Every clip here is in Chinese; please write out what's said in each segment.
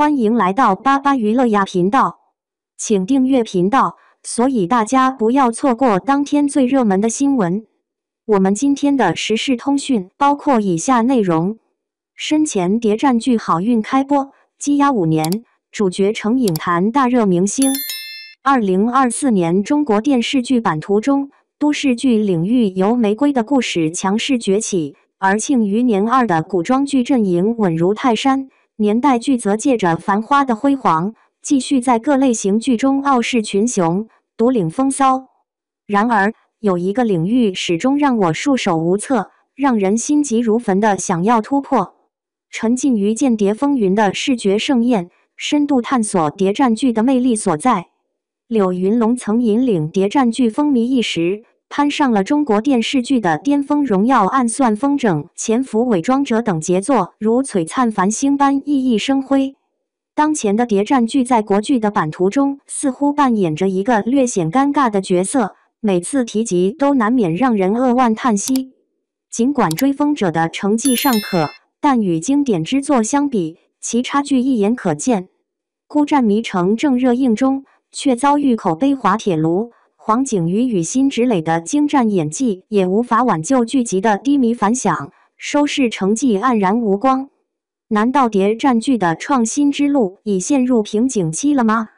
欢迎来到巴巴娱乐呀频道，请订阅频道，所以大家不要错过当天最热门的新闻。我们今天的时事通讯包括以下内容：身前谍战剧《好运》开播，积压五年，主角成影坛大热明星。二零二四年中国电视剧版图中，都市剧领域由《玫瑰的故事》强势崛起，而《庆余年二》的古装剧阵营稳如泰山。年代剧则借着繁花的辉煌，继续在各类型剧中傲视群雄，独领风骚。然而，有一个领域始终让我束手无策，让人心急如焚的想要突破。沉浸于间谍风云的视觉盛宴，深度探索谍战剧的魅力所在。柳云龙曾引领谍战剧风靡一时。攀上了中国电视剧的巅峰，荣耀、暗算、风筝、潜伏、伪装者等杰作，如璀璨繁星般熠熠生辉。当前的谍战剧在国剧的版图中，似乎扮演着一个略显尴尬的角色，每次提及都难免让人扼腕叹息。尽管追风者的成绩尚可，但与经典之作相比，其差距一眼可见。孤战迷城正热映中，却遭遇口碑滑铁卢。黄景瑜与辛芷蕾的精湛演技也无法挽救剧集的低迷反响，收视成绩黯然无光。难道谍战剧的创新之路已陷入瓶颈期了吗？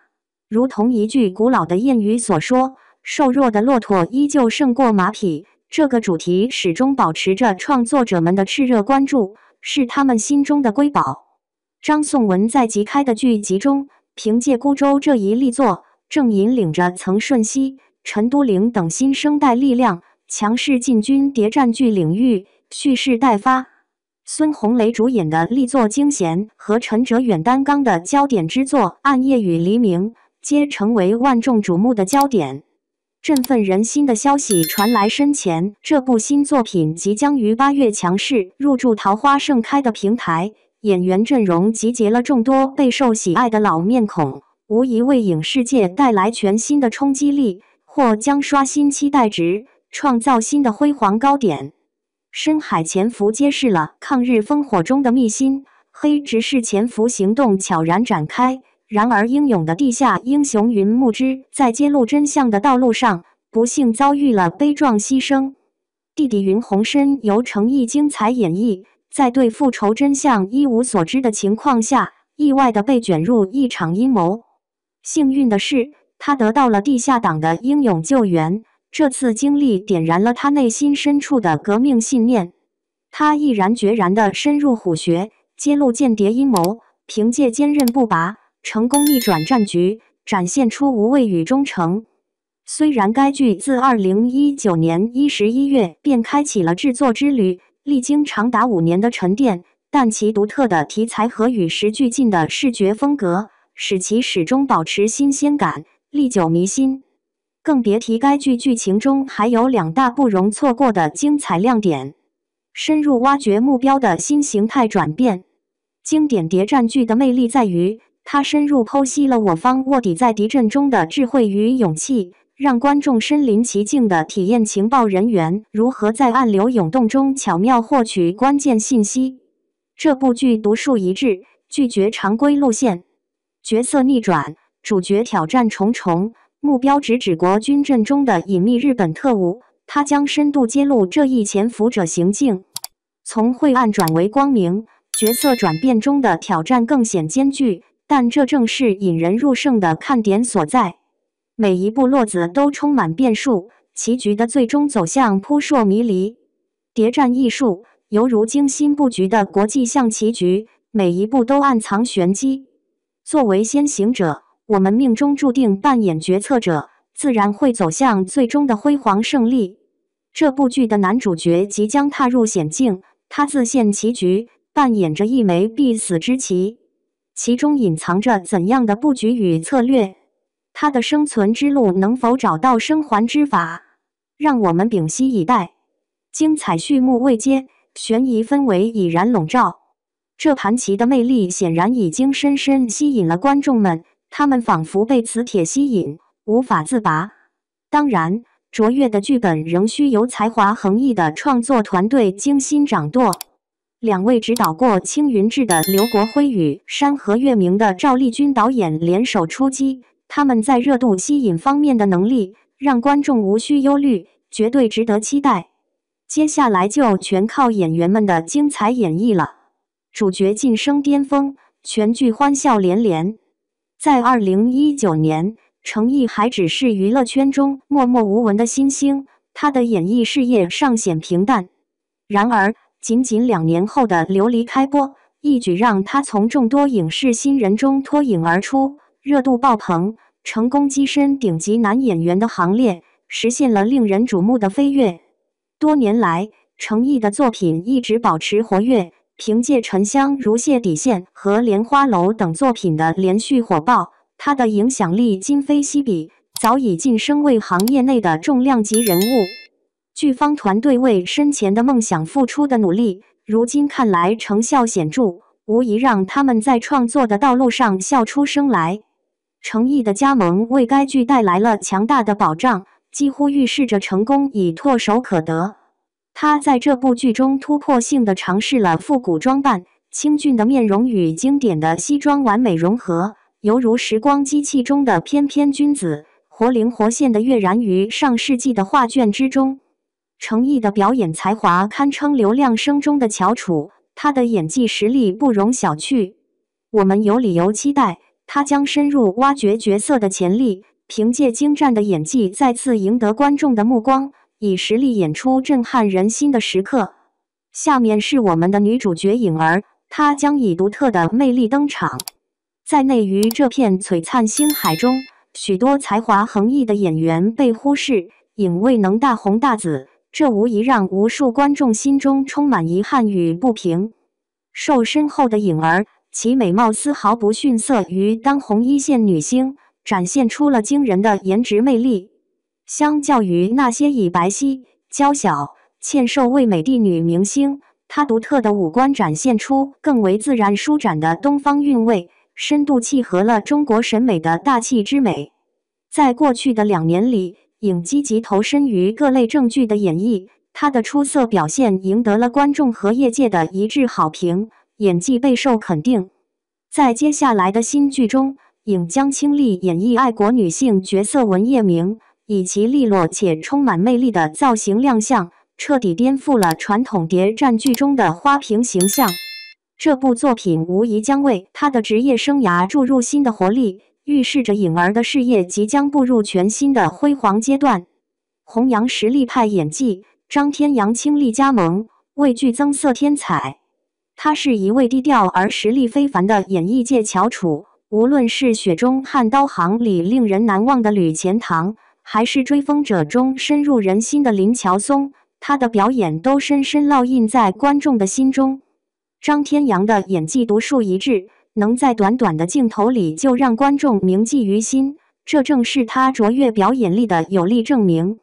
如同一句古老的谚语所说：“瘦弱的骆驼依旧胜过马匹。”这个主题始终保持着创作者们的炽热关注，是他们心中的瑰宝。张颂文在即开的剧集中，凭借《孤舟》这一力作，正引领着曾舜晞、陈都灵等新生代力量强势进军谍战剧领域，蓄势待发。孙红雷主演的力作《惊险和陈哲远担纲的焦点之作《暗夜与黎明》皆成为万众瞩目的焦点。振奋人心的消息传来：身前这部新作品即将于八月强势入驻桃花盛开的平台，演员阵容集结了众多备受喜爱的老面孔，无疑为影视界带来全新的冲击力。或将刷新期待值，创造新的辉煌高点。深海潜伏揭示了抗日烽火中的秘辛，黑执事潜伏行动悄然展开。然而，英勇的地下英雄云木之在揭露真相的道路上，不幸遭遇了悲壮牺牲。弟弟云鸿燊由程毅精彩演绎，在对复仇真相一无所知的情况下，意外的被卷入一场阴谋。幸运的是。他得到了地下党的英勇救援，这次经历点燃了他内心深处的革命信念。他毅然决然地深入虎穴，揭露间谍阴谋，凭借坚韧不拔，成功逆转战局，展现出无畏与忠诚。虽然该剧自二零一九年一十一月便开启了制作之旅，历经长达五年的沉淀，但其独特的题材和与时俱进的视觉风格，使其始终保持新鲜感。历久弥新，更别提该剧剧情中还有两大不容错过的精彩亮点。深入挖掘目标的新形态转变，经典谍战剧的魅力在于，它深入剖析了我方卧底在敌阵中的智慧与勇气，让观众身临其境的体验情报人员如何在暗流涌动中巧妙获取关键信息。这部剧独树一帜，拒绝常规路线，角色逆转。主角挑战重重，目标直指国军阵中的隐秘日本特务。他将深度揭露这一潜伏者行径，从晦暗转为光明。角色转变中的挑战更显艰巨，但这正是引人入胜的看点所在。每一步落子都充满变数，棋局的最终走向扑朔迷离。谍战艺术犹如精心布局的国际象棋局，每一步都暗藏玄机。作为先行者，我们命中注定扮演决策者，自然会走向最终的辉煌胜利。这部剧的男主角即将踏入险境，他自陷棋局，扮演着一枚必死之棋。其中隐藏着怎样的布局与策略？他的生存之路能否找到生还之法？让我们屏息以待，精彩序幕未揭，悬疑氛围已然笼罩。这盘棋的魅力显然已经深深吸引了观众们。他们仿佛被磁铁吸引，无法自拔。当然，卓越的剧本仍需由才华横溢的创作团队精心掌舵。两位指导过《青云志》的刘国辉与《山河月明》的赵丽君导演联手出击，他们在热度吸引方面的能力让观众无需忧虑，绝对值得期待。接下来就全靠演员们的精彩演绎了。主角晋升巅峰，全剧欢笑连连。在二零一九年，程毅还只是娱乐圈中默默无闻的新星，他的演艺事业尚显平淡。然而，仅仅两年后的《琉璃》开播，一举让他从众多影视新人中脱颖而出，热度爆棚，成功跻身顶级男演员的行列，实现了令人瞩目的飞跃。多年来，程毅的作品一直保持活跃。凭借《沉香如屑》《底线》和《莲花楼》等作品的连续火爆，他的影响力今非昔比，早已晋升为行业内的重量级人物。剧方团队为生前的梦想付出的努力，如今看来成效显著，无疑让他们在创作的道路上笑出声来。诚意的加盟为该剧带来了强大的保障，几乎预示着成功已唾手可得。他在这部剧中突破性的尝试了复古装扮，清俊的面容与经典的西装完美融合，犹如时光机器中的翩翩君子，活灵活现的跃然于上世纪的画卷之中。成毅的表演才华堪称流量生中的翘楚，他的演技实力不容小觑。我们有理由期待他将深入挖掘角色的潜力，凭借精湛的演技再次赢得观众的目光。以实力演出震撼人心的时刻。下面是我们的女主角颖儿，她将以独特的魅力登场。在内娱这片璀璨星海中，许多才华横溢的演员被忽视，颖未能大红大紫，这无疑让无数观众心中充满遗憾与不平。瘦身后的颖儿，其美貌丝毫不逊色于当红一线女星，展现出了惊人的颜值魅力。相较于那些以白皙、娇小、纤瘦为美的女明星，她独特的五官展现出更为自然舒展的东方韵味，深度契合了中国审美的大气之美。在过去的两年里，影积极投身于各类正剧的演绎，她的出色表现赢得了观众和业界的一致好评，演技备受肯定。在接下来的新剧中，影将倾力演绎爱国女性角色文叶明。以其利落且充满魅力的造型亮相，彻底颠覆了传统谍战剧中的花瓶形象。这部作品无疑将为他的职业生涯注入新的活力，预示着颖儿的事业即将步入全新的辉煌阶段。弘扬实力派演技，张天阳倾力加盟，为剧增色添彩。他是一位低调而实力非凡的演艺界翘楚，无论是《雪中悍刀行》里令人难忘的吕钱塘。还是《追风者》中深入人心的林乔松，他的表演都深深烙印在观众的心中。张天阳的演技独树一帜，能在短短的镜头里就让观众铭记于心，这正是他卓越表演力的有力证明。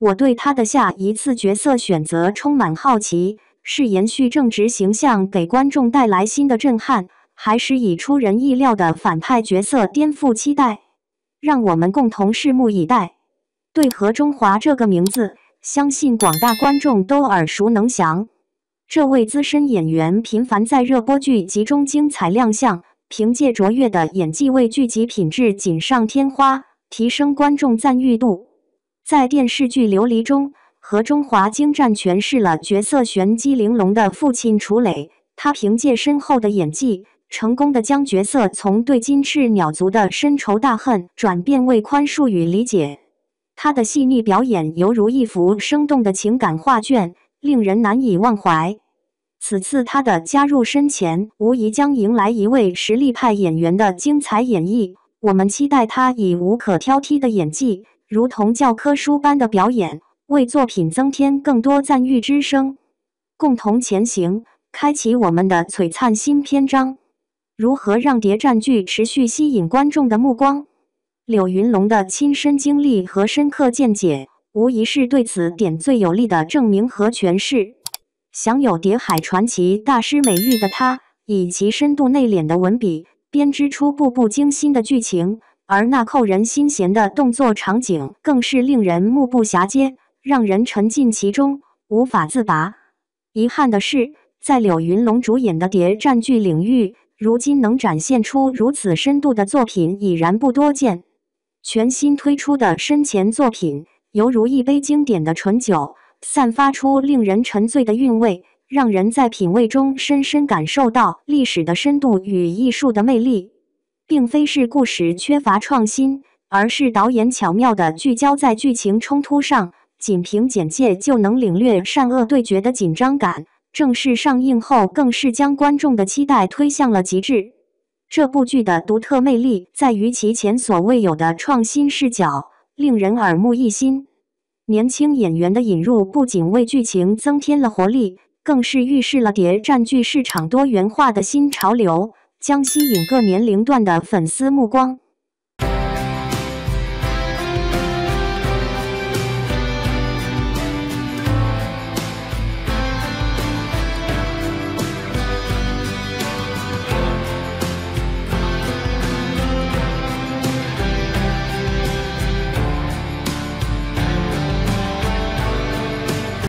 我对他的下一次角色选择充满好奇：是延续正直形象，给观众带来新的震撼，还是以出人意料的反派角色颠覆期待？让我们共同拭目以待。对何中华这个名字，相信广大观众都耳熟能详。这位资深演员频繁在热播剧集中精彩亮相，凭借卓越的演技为剧集品质锦上添花，提升观众赞誉度。在电视剧《琉璃》中，何中华精湛诠释了角色玄机玲珑的父亲楚磊，他凭借深厚的演技。成功的将角色从对金翅鸟族的深仇大恨转变为宽恕与理解，他的细腻表演犹如一幅生动的情感画卷，令人难以忘怀。此次他的加入身前，无疑将迎来一位实力派演员的精彩演绎。我们期待他以无可挑剔的演技，如同教科书般的表演，为作品增添更多赞誉之声，共同前行，开启我们的璀璨新篇章。如何让谍战剧持续吸引观众的目光？柳云龙的亲身经历和深刻见解，无疑是对此点最有力的证明和诠释。享有“谍海传奇大师”美誉的他，以其深度内敛的文笔，编织出步步惊心的剧情，而那扣人心弦的动作场景更是令人目不暇接，让人沉浸其中无法自拔。遗憾的是，在柳云龙主演的谍战剧领域，如今能展现出如此深度的作品已然不多见。全新推出的深潜作品，犹如一杯经典的醇酒，散发出令人沉醉的韵味，让人在品味中深深感受到历史的深度与艺术的魅力。并非是故事缺乏创新，而是导演巧妙地聚焦在剧情冲突上，仅凭简介就能领略善恶对决的紧张感。正式上映后，更是将观众的期待推向了极致。这部剧的独特魅力在于其前所未有的创新视角，令人耳目一新。年轻演员的引入不仅为剧情增添了活力，更是预示了谍战剧市场多元化的新潮流，将吸引各年龄段的粉丝目光。